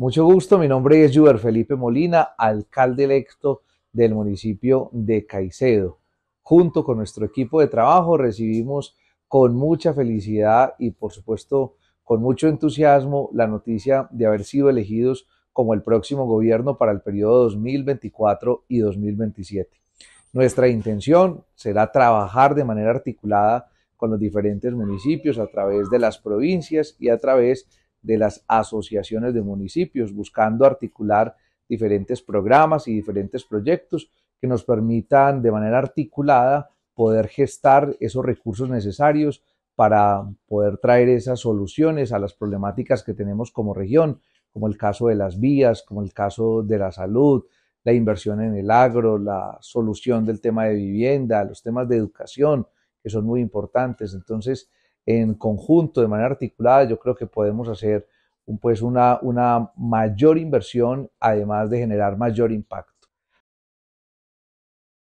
Mucho gusto, mi nombre es Juber Felipe Molina, alcalde electo del municipio de Caicedo. Junto con nuestro equipo de trabajo recibimos con mucha felicidad y por supuesto con mucho entusiasmo la noticia de haber sido elegidos como el próximo gobierno para el periodo 2024 y 2027. Nuestra intención será trabajar de manera articulada con los diferentes municipios a través de las provincias y a través de las asociaciones de municipios, buscando articular diferentes programas y diferentes proyectos que nos permitan de manera articulada poder gestar esos recursos necesarios para poder traer esas soluciones a las problemáticas que tenemos como región, como el caso de las vías, como el caso de la salud, la inversión en el agro, la solución del tema de vivienda, los temas de educación, que son muy importantes. Entonces, en conjunto, de manera articulada, yo creo que podemos hacer pues una, mayor inversión, además de generar mayor impacto.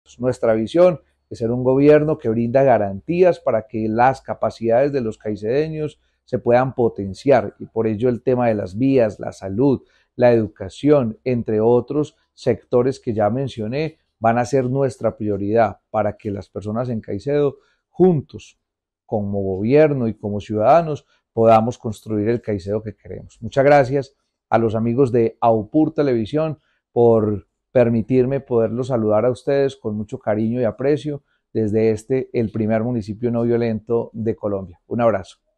Pues, nuestra visión es ser un gobierno que brinda garantías para que las capacidades de los caicedeños se puedan potenciar y por ello el tema de las vías, la salud, la educación, entre otros sectores que ya mencioné, van a ser nuestra prioridad para que las personas en Caicedo juntos como gobierno y como ciudadanos podamos construir el Caicedo que queremos. Muchas gracias a los amigos de Aupur Televisión por permitirme poderlos saludar a ustedes con mucho cariño y aprecio desde este, el primer municipio no violento de Colombia. Un abrazo.